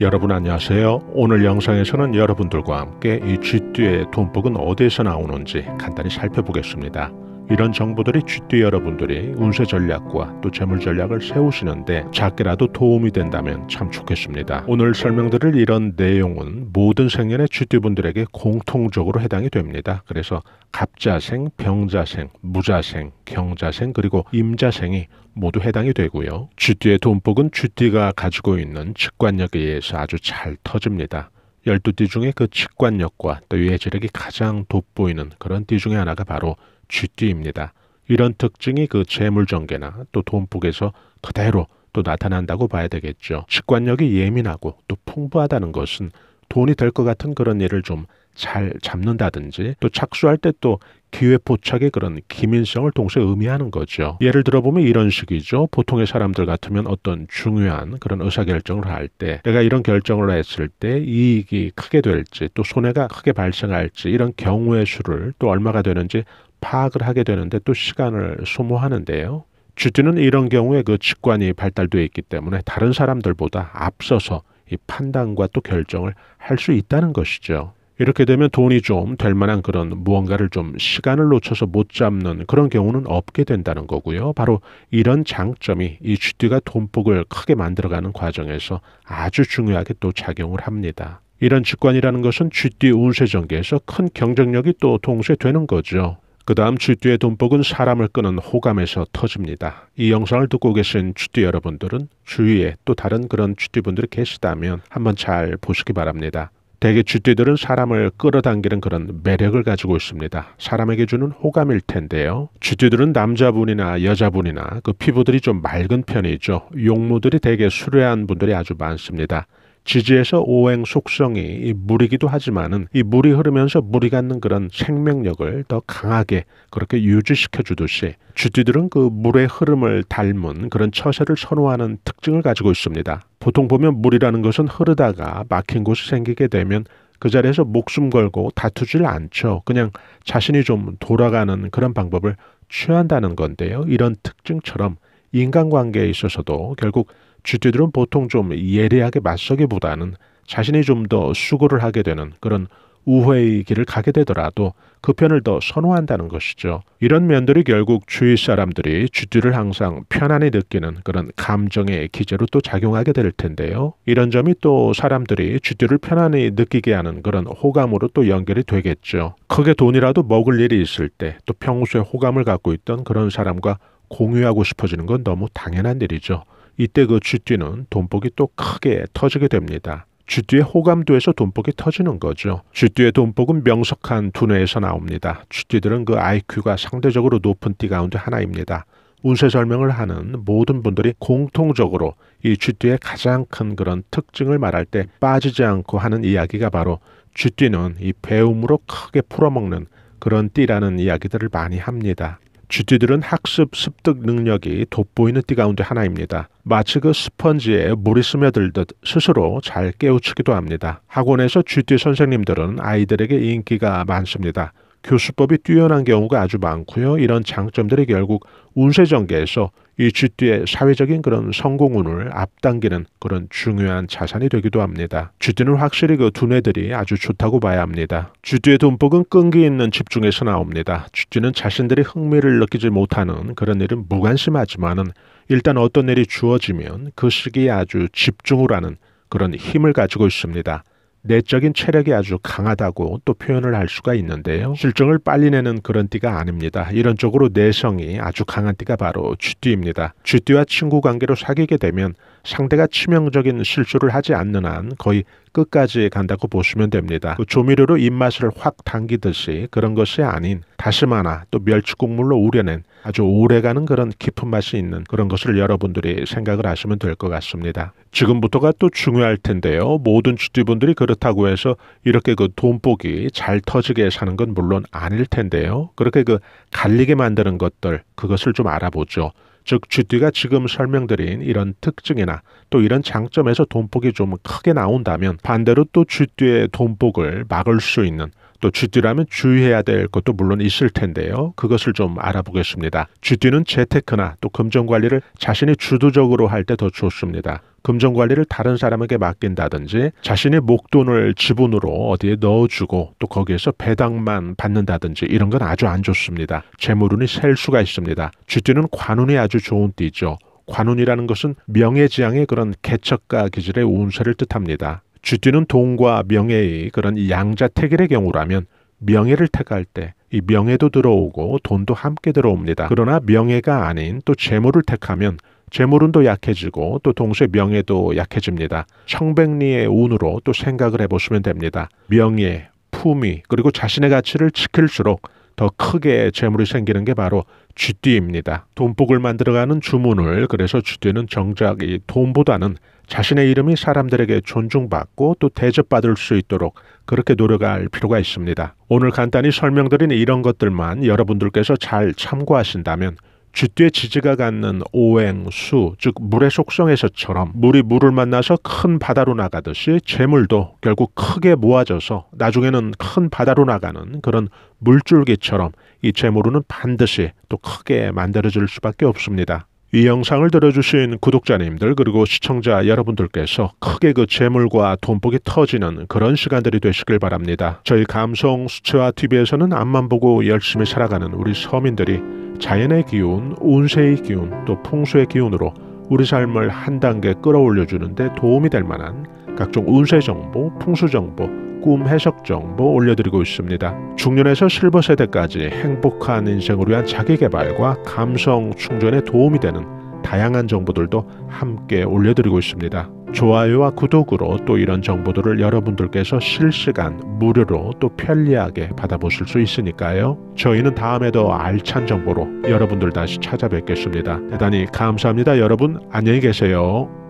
여러분 안녕하세요. 오늘 영상에서는 여러분들과 함께 이 쥐띠의 돈복은 어디에서 나오는지 간단히 살펴보겠습니다. 이런 정보들이 쥐띠 여러분들이 운세 전략과 또 재물 전략을 세우시는데 작게라도 도움이 된다면 참 좋겠습니다. 오늘 설명드릴 이런 내용은 모든 생년의 쥐띠분들에게 공통적으로 해당이 됩니다. 그래서 갑자생, 병자생, 무자생, 경자생 그리고 임자생이 모두 해당이 되고요. 쥐띠의 돈복은 쥐띠가 가지고 있는 직관력에 의해서 아주 잘 터집니다. 1 2띠 중에 그 직관력과 또 예지력이 가장 돋보이는 그런 띠 중에 하나가 바로 쥐띠입니다. 이런 특징이 그 재물전개나 또 돈복에서 그대로 또 나타난다고 봐야 되겠죠. 직관력이 예민하고 또 풍부하다는 것은 돈이 될 것 같은 그런 일을 좀 잘 잡는다든지 또 착수할 때 또 기회 포착의 그런 기민성을 동시에 의미하는 거죠. 예를 들어보면 이런 식이죠. 보통의 사람들 같으면 어떤 중요한 그런 의사결정을 할 때 내가 이런 결정을 했을 때 이익이 크게 될지 또 손해가 크게 발생할지 이런 경우의 수를 또 얼마가 되는지 파악을 하게 되는데 또 시간을 소모하는데요. 주디는 이런 경우에 그 직관이 발달되어 있기 때문에 다른 사람들보다 앞서서 이 판단과 또 결정을 할 수 있다는 것이죠. 이렇게 되면 돈이 좀 될 만한 그런 무언가를 좀 시간을 놓쳐서 못 잡는 그런 경우는 없게 된다는 거고요. 바로 이런 장점이 이 GD가 돈폭을 크게 만들어가는 과정에서 아주 중요하게 또 작용을 합니다. 이런 직관이라는 것은 GD 운세 전개에서 큰 경쟁력이 또 동시에 되는 거죠. 그 다음 쥐띠의 돈복은 사람을 끄는 호감에서 터집니다. 이 영상을 듣고 계신 쥐띠 여러분들은 주위에 또 다른 그런 쥐띠분들이 계시다면 한번 잘 보시기 바랍니다. 대개 쥐띠들은 사람을 끌어당기는 그런 매력을 가지고 있습니다. 사람에게 주는 호감일 텐데요. 쥐띠들은 남자분이나 여자분이나 그 피부들이 좀 맑은 편이죠. 용모들이 대개 수려한 분들이 아주 많습니다. 지지에서 오행 속성이 이 물이기도 하지만은 이 물이 흐르면서 물이 갖는 그런 생명력을 더 강하게 그렇게 유지시켜 주듯이 쥐띠들은 그 물의 흐름을 닮은 그런 처세를 선호하는 특징을 가지고 있습니다. 보통 보면 물이라는 것은 흐르다가 막힌 곳이 생기게 되면 그 자리에서 목숨 걸고 다투질 않죠. 그냥 자신이 좀 돌아가는 그런 방법을 취한다는 건데요. 이런 특징처럼 인간관계에 있어서도 결국 쥐띠들은 보통 좀 예리하게 맞서기보다는 자신이 좀 더 수고를 하게 되는 그런 우회의 길을 가게 되더라도 그 편을 더 선호한다는 것이죠. 이런 면들이 결국 주위 사람들이 쥐띠를 항상 편안히 느끼는 그런 감정의 기제로 또 작용하게 될 텐데요. 이런 점이 또 사람들이 쥐띠를 편안히 느끼게 하는 그런 호감으로 또 연결이 되겠죠. 크게 돈이라도 먹을 일이 있을 때 또 평소에 호감을 갖고 있던 그런 사람과 공유하고 싶어지는 건 너무 당연한 일이죠. 이때 그 쥐띠는 돈복이 또 크게 터지게 됩니다. 쥐띠의 호감도에서 돈복이 터지는 거죠. 쥐띠의 돈복은 명석한 두뇌에서 나옵니다. 쥐띠들은 그 IQ가 상대적으로 높은 띠 가운데 하나입니다. 운세 설명을 하는 모든 분들이 공통적으로 이 쥐띠의 가장 큰 그런 특징을 말할 때 빠지지 않고 하는 이야기가 바로 쥐띠는 이 배움으로 크게 풀어먹는 그런 띠라는 이야기들을 많이 합니다. 쥐띠들은 학습 습득 능력이 돋보이는 띠 가운데 하나입니다. 마치 그 스펀지에 물이 스며들듯 스스로 잘 깨우치기도 합니다. 학원에서 쥐띠 선생님들은 아이들에게 인기가 많습니다. 교수법이 뛰어난 경우가 아주 많고요. 이런 장점들이 결국 운세 전개에서 이 쥐띠의 사회적인 그런 성공운을 앞당기는 그런 중요한 자산이 되기도 합니다. 쥐띠는 확실히 그 두뇌들이 아주 좋다고 봐야 합니다. 쥐띠의 돈복은 끈기 있는 집중에서 나옵니다. 쥐띠는 자신들이 흥미를 느끼지 못하는 그런 일은 무관심하지만은 일단 어떤 일이 주어지면 그 시기에 아주 집중을 하는 그런 힘을 가지고 있습니다. 내적인 체력이 아주 강하다고 또 표현을 할 수가 있는데요. 실정을 빨리 내는 그런 띠가 아닙니다. 이런 쪽으로 내성이 아주 강한 띠가 바로 쥐띠입니다. 쥐띠와 친구 관계로 사귀게 되면 상대가 치명적인 실수를 하지 않는 한 거의 끝까지 간다고 보시면 됩니다. 그 조미료로 입맛을 확 당기듯이 그런 것이 아닌 다시마나 또 멸치국물로 우려낸 아주 오래가는 그런 깊은 맛이 있는 그런 것을 여러분들이 생각을 하시면 될 것 같습니다. 지금부터가 또 중요할 텐데요. 모든 주디분들이 그렇다고 해서 이렇게 그 돈복이 잘 터지게 사는 건 물론 아닐 텐데요. 그렇게 그 갈리게 만드는 것들 그것을 좀 알아보죠. 즉주 t 가 지금 설명드린 이런 특징이나 또 이런 장점에서 돈복이좀 크게 나온다면 반대로 또주 t 의돈복을 막을 수 있는 또주 d 라면 주의해야 될 것도 물론 있을 텐데요. 그것을 좀 알아보겠습니다. 주 d 는 재테크나 또 금전 관리를 자신이 주도적으로 할 때 더 좋습니다. 금전 관리를 다른 사람에게 맡긴다든지 자신의 목돈을 지분으로 어디에 넣어주고 또 거기에서 배당만 받는다든지 이런 건 아주 안 좋습니다. 재물운이 셀 수가 있습니다. 쥐띠는 관운이 아주 좋은 띠죠. 관운이라는 것은 명예지향의 그런 개척과 기질의 운세를 뜻합니다. 쥐띠는 돈과 명예의 그런 양자택일의 경우라면 명예를 택할 때 이 명예도 들어오고 돈도 함께 들어옵니다. 그러나 명예가 아닌 또 재물을 택하면 재물운도 약해지고 또 동시에 명예도 약해집니다. 청백리의 운으로 또 생각을 해보시면 됩니다. 명예, 품위 그리고 자신의 가치를 지킬수록 더 크게 재물이 생기는 게 바로 쥐띠입니다. 돈복을 만들어가는 주문을 그래서 쥐띠는 정작 이 돈보다는 자신의 이름이 사람들에게 존중받고 또 대접받을 수 있도록 그렇게 노력할 필요가 있습니다. 오늘 간단히 설명드린 이런 것들만 여러분들께서 잘 참고하신다면 쥐띠의 지지가 갖는 오행수, 즉 물의 속성에서처럼 물이 물을 만나서 큰 바다로 나가듯이 재물도 결국 크게 모아져서 나중에는 큰 바다로 나가는 그런 물줄기처럼 이 재물은 반드시 또 크게 만들어질 수밖에 없습니다. 이 영상을 들어주신 구독자님들 그리고 시청자 여러분들께서 크게 그 재물과 돈복이 터지는 그런 시간들이 되시길 바랍니다. 저희 감성 수채화 TV에서는 앞만 보고 열심히 살아가는 우리 서민들이 자연의 기운, 운세의 기운, 또 풍수의 기운으로 우리 삶을 한 단계 끌어올려주는데 도움이 될 만한 각종 운세 정보, 풍수 정보, 꿈 해석 정보 올려드리고 있습니다. 중년에서 실버 세대까지 행복한 인생을 위한 자기 개발과 감성 충전에 도움이 되는 다양한 정보들도 함께 올려드리고 있습니다. 좋아요와 구독으로 또 이런 정보들을 여러분들께서 실시간 무료로 또 편리하게 받아보실 수 있으니까요. 저희는 다음에도 알찬 정보로 여러분들 다시 찾아뵙겠습니다. 대단히 감사합니다. 여러분 안녕히 계세요.